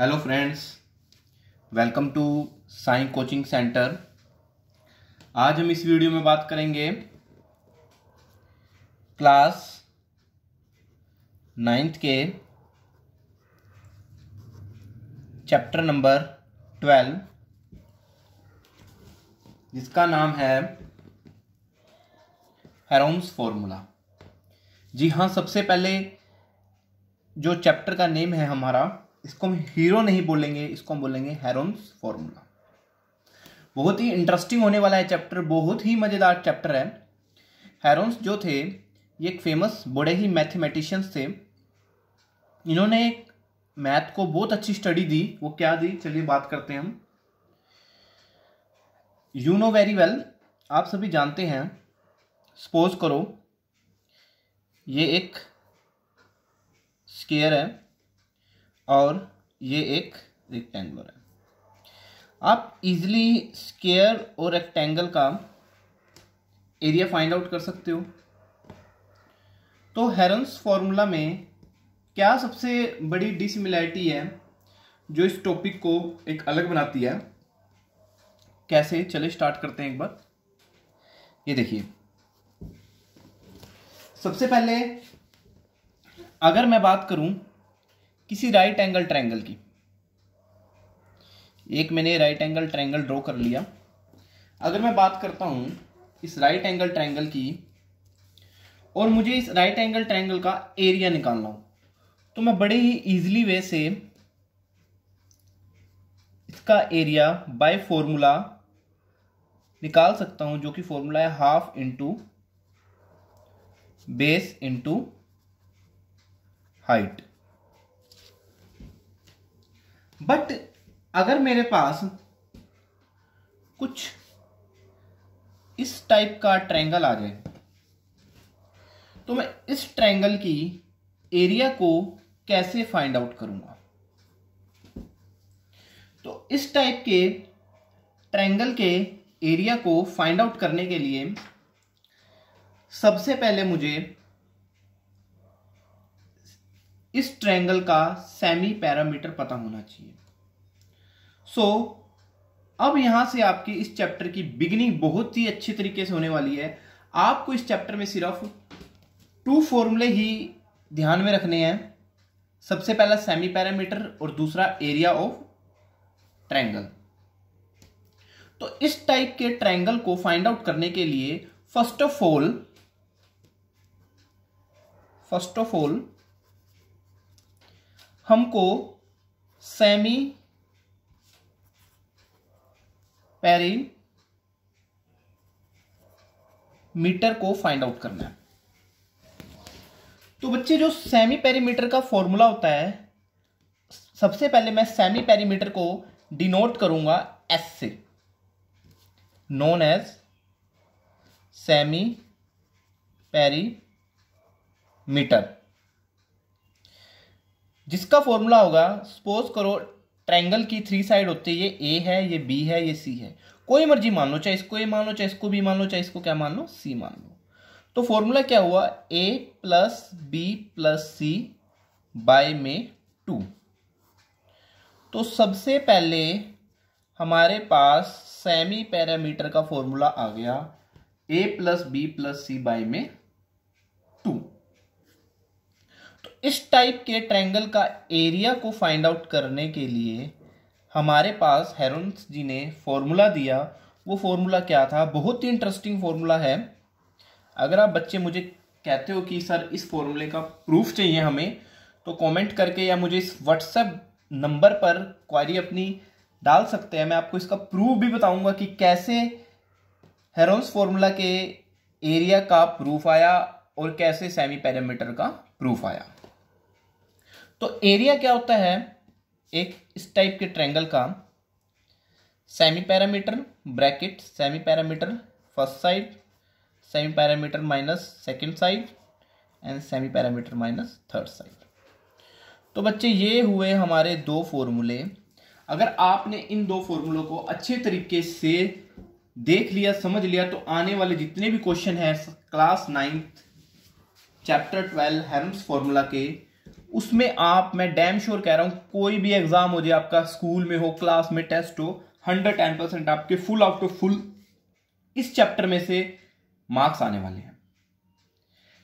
hello friends welcome to Sai coaching centre आज हम इस वीडियो में बात करेंगे क्लास नाइन्थ के चैप्टर नंबर ट्वेल्व जिसका नाम है हेरोम्स फॉर्मूला जी हाँ सबसे पहले जो चैप्टर का नेम है हमारा इसको हम हीरो नहीं बोलेंगे इसको हम बोलेंगे हेरोन्स फॉर्मूला बहुत ही इंटरेस्टिंग होने वाला है चैप्टर बहुत ही मज़ेदार चैप्टर है हेरोन्स जो थे ये एक फेमस बड़े ही मैथमेटिशियंस थे इन्होंने मैथ को बहुत अच्छी स्टडी दी वो क्या दी चलिए बात करते हैं हम यू नो वेरी वेल आप सभी जानते हैं सपोज करो ये एक स्केयर है और ये एक रेक्टेंगुलर है आप इजिली स्केयर और रेक्टेंगल का एरिया फाइंड आउट कर सकते हो तो हेरन्स फॉर्मूला में क्या सबसे बड़ी डिसिमिलैरिटी है जो इस टॉपिक को एक अलग बनाती है कैसे चले स्टार्ट करते हैं एक बार ये देखिए सबसे पहले अगर मैं बात करूं किसी राइट एंगल ट्रायंगल की एक मैंने राइट एंगल ट्रायंगल ड्रॉ कर लिया अगर मैं बात करता हूं इस राइट एंगल ट्रायंगल की और मुझे इस राइट एंगल ट्रायंगल का एरिया निकालना हो तो मैं बड़े ही ईजिली वे से इसका एरिया बाय फॉर्मूला निकाल सकता हूं जो कि फॉर्मूला है half into base into height but अगर मेरे पास कुछ इस टाइप का ट्रायंगल आ जाए तो मैं इस ट्रायंगल की एरिया को कैसे फाइंड आउट करूंगा तो इस टाइप के ट्रायंगल के एरिया को फाइंड आउट करने के लिए सबसे पहले मुझे इस ट्रायंगल का सेमी पैरामीटर पता होना चाहिए सो so, अब यहां से आपकी इस चैप्टर की बिगिनिंग बहुत ही अच्छी तरीके से होने वाली है आपको इस चैप्टर में सिर्फ टू फॉर्मूले ही ध्यान में रखने हैं सबसे पहला सेमी पैरामीटर और दूसरा एरिया ऑफ ट्रायंगल तो इस टाइप के ट्रायंगल को फाइंड आउट करने के लिए first of all first of all हमको सेमी पेरी मीटर को फाइंड आउट करना है तो बच्चे जो सेमी पेरीमीटर का फॉर्मूला होता है सबसे पहले मैं सेमी पेरीमीटर को डिनोट करूंगा एस से नोन एज सेमी पेरीमीटर जिसका फॉर्मूला होगा सपोज करो ट्रायंगल की थ्री साइड होती है ये ए है ये बी है ये सी है कोई मर्जी मान लो चाहे इसको ए मान लो चाहे इसको बी मान लो चाहे इसको क्या मान लो सी मान लो तो फॉर्मूला क्या हुआ A plus B plus C by में टू तो सबसे पहले हमारे पास सेमी पैरामीटर का फॉर्मूला आ गया A plus B plus C by में टू इस टाइप के ट्रायंगल का एरिया को फाइंड आउट करने के लिए हमारे पास हेरोन्स जी ने फॉर्मूला दिया वो फॉर्मूला क्या था बहुत ही इंटरेस्टिंग फॉर्मूला है अगर आप बच्चे मुझे कहते हो कि सर इस फॉर्मूले का प्रूफ चाहिए हमें तो कमेंट करके या मुझे इस व्हाट्सएप नंबर पर क्वारी अपनी डाल सकते हैं मैं आपको इसका प्रूफ भी बताऊंगा कि कैसे हेरोन्स फॉर्मूला के एरिया का प्रूफ आया और कैसे सेमी पैरामीटर का प्रूफ आया तो एरिया क्या होता है एक इस टाइप के ट्रैंगल का semi parameter bracket semi parameter first side semi parameter minus second side and semi parameter minus third side तो बच्चे ये हुए हमारे दो फॉर्मूले अगर आपने इन दो फॉर्मूलों को अच्छे तरीके से देख लिया समझ लिया तो आने वाले जितने भी क्वेश्चन हैं class ninth chapter twelve Heron's formula के उसमें आप मैं डैम श्योर कह रहा हूँ कोई भी एग्जाम हो जाए आपका स्कूल में हो क्लास में टेस्ट हो हंड्रेड टेन परसेंट आपके फुल आउट टू फुल इस चैप्टर में से मार्क्स आने वाले हैं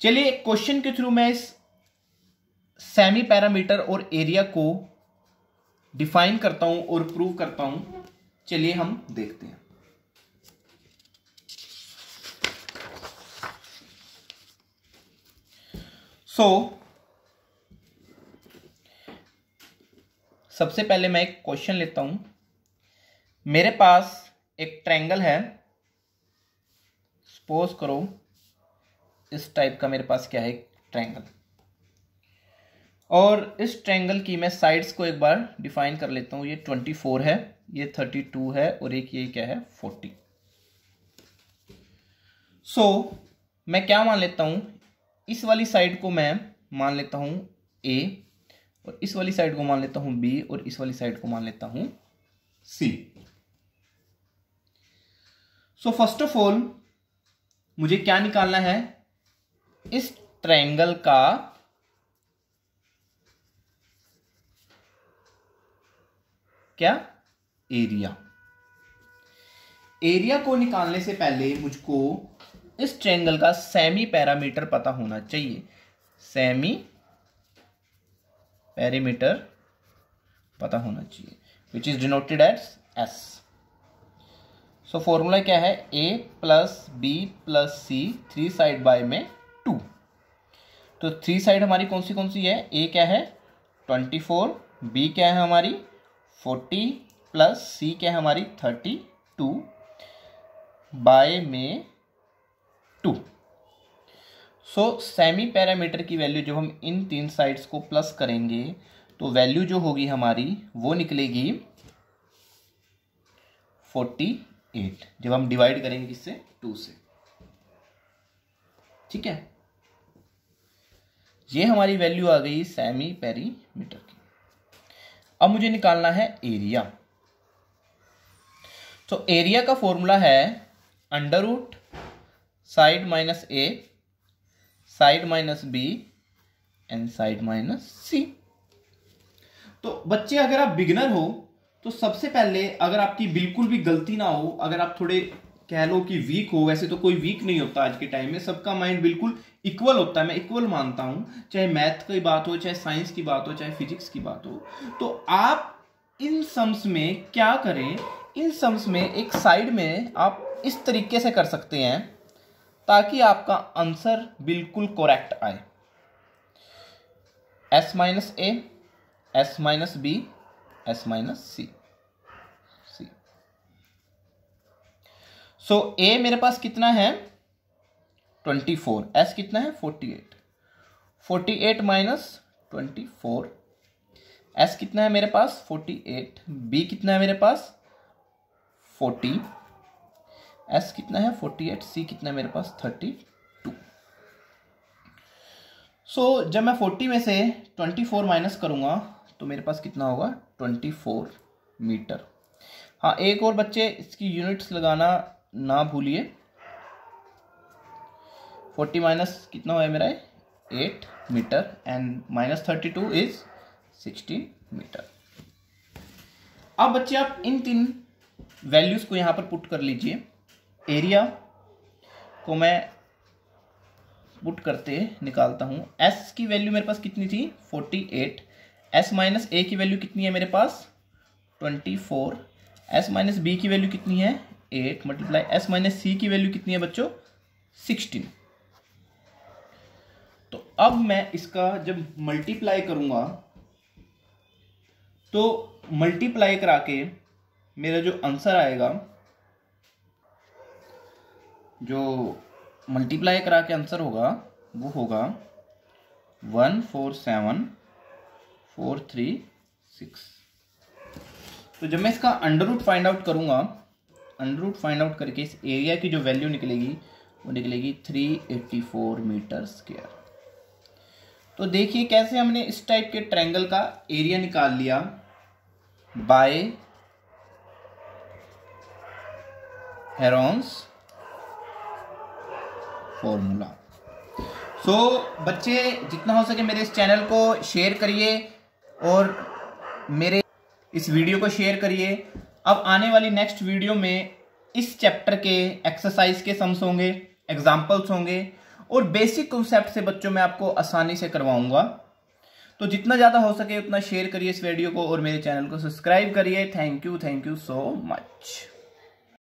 चलिए एक क्वेश्चन के थ्रू मैं इस सेमी पैरामीटर और एरिया को डिफाइन करता हूं और प्रूव करता हूं चलिए हम देखते हैं सो so, सबसे पहले मैं एक क्वेश्चन लेता हूं मेरे पास एक ट्रायंगल है सपोज करो इस टाइप का मेरे पास क्या है ट्रायंगल और इस ट्रायंगल की मैं साइड्स को एक बार डिफाइन कर लेता हूं ये ट्वेंटी फोर है ये थर्टी टू है और एक ये क्या है फोर्टी सो so, मैं क्या मान लेता हूं इस वाली साइड को मैं मान लेता हूं ए और इस वाली साइड को मान लेता हूं बी और इस वाली साइड को मान लेता हूं C so first of all मुझे क्या निकालना है इस ट्रायंगल का क्या एरिया एरिया को निकालने से पहले मुझको इस ट्रायंगल का सेमी पैरामीटर पता होना चाहिए सेमी पेरीमीटर पता होना चाहिए which is denoted at S so formula क्या है A plus B plus C three side by में टू तो थ्री साइड हमारी कौन सी कौन सी है ए क्या है ट्वेंटी फोर बी क्या है हमारी फोर्टी प्लस सी क्या है हमारी थर्टी टू बाय में टू सो सेमी पैरामीटर की वैल्यू जब हम इन तीन साइड्स को प्लस करेंगे तो वैल्यू जो होगी हमारी वो निकलेगी फोर्टी एट जब हम डिवाइड करेंगे किससे टू से ठीक है ये हमारी वैल्यू आ गई सेमी पैरीमीटर की अब मुझे निकालना है एरिया तो एरिया का फॉर्मूला है under root side minus A side minus B and side minus C तो बच्चे अगर आप बिगनर हो तो सबसे पहले अगर आपकी बिल्कुल भी गलती ना हो अगर आप थोड़े कह लो कि वीक हो वैसे तो कोई वीक नहीं होता आज के टाइम में सबका माइंड बिल्कुल इक्वल होता है मैं इक्वल मानता हूं चाहे मैथ की बात हो चाहे साइंस की बात हो चाहे फिजिक्स की बात हो तो आप इन सम्स में क्या करें इन सम्स में एक साइड में आप इस तरीके से कर सकते हैं ताकि आपका आंसर बिल्कुल करेक्ट आए S minus A S minus B S minus C C so A मेरे पास कितना है ट्वेंटी फोर एस कितना है forty eight forty eight minus twenty four S कितना है मेरे पास फोर्टी एट बी कितना है मेरे पास फोर्टी एस कितना है फोर्टी एट सी कितना है मेरे पास थर्टी टू सो जब मैं फोर्टी में से ट्वेंटी फोर माइनस करूंगा तो मेरे पास कितना होगा ट्वेंटी फोर मीटर हाँ एक और बच्चे इसकी यूनिट्स लगाना ना भूलिए फोर्टी माइनस कितना हुआ है मेरा eight metre and minus thirty two is sixteen metre अब बच्चे आप इन तीन वैल्यूज़ को यहां पर पुट कर लीजिए एरिया को मैं पुट करते निकालता हूँ एस की वैल्यू मेरे पास कितनी थी forty eight S minus A की वैल्यू कितनी है मेरे पास twenty four S minus B की वैल्यू कितनी है eight multiply S minus C की वैल्यू कितनी है बच्चों सिक्सटीन तो अब मैं इसका जब मल्टीप्लाई करूँगा तो मल्टीप्लाई करा के मेरा जो आंसर आएगा जो मल्टीप्लाई करा के आंसर होगा वो होगा one four seven four three six तो जब मैं इसका अंडर रूट फाइंड आउट करूँगा अंडर रूट फाइंड आउट करके इस एरिया की जो वैल्यू निकलेगी वो निकलेगी three eighty four metre square तो देखिए कैसे हमने इस टाइप के ट्रायंगल का एरिया निकाल लिया by Heron's formula so so, बच्चे जितना हो सके मेरे इस चैनल को शेयर करिए और मेरे इस वीडियो को शेयर करिए अब आने वाली नेक्स्ट वीडियो में इस चैप्टर के एक्सरसाइज के सम्स होंगे एग्जाम्पल्स होंगे और बेसिक कॉन्सेप्ट से बच्चों मैं आपको आसानी से करवाऊंगा तो जितना ज़्यादा हो सके उतना शेयर करिए इस वीडियो को और मेरे चैनल को सब्सक्राइब करिए thank you thank you so much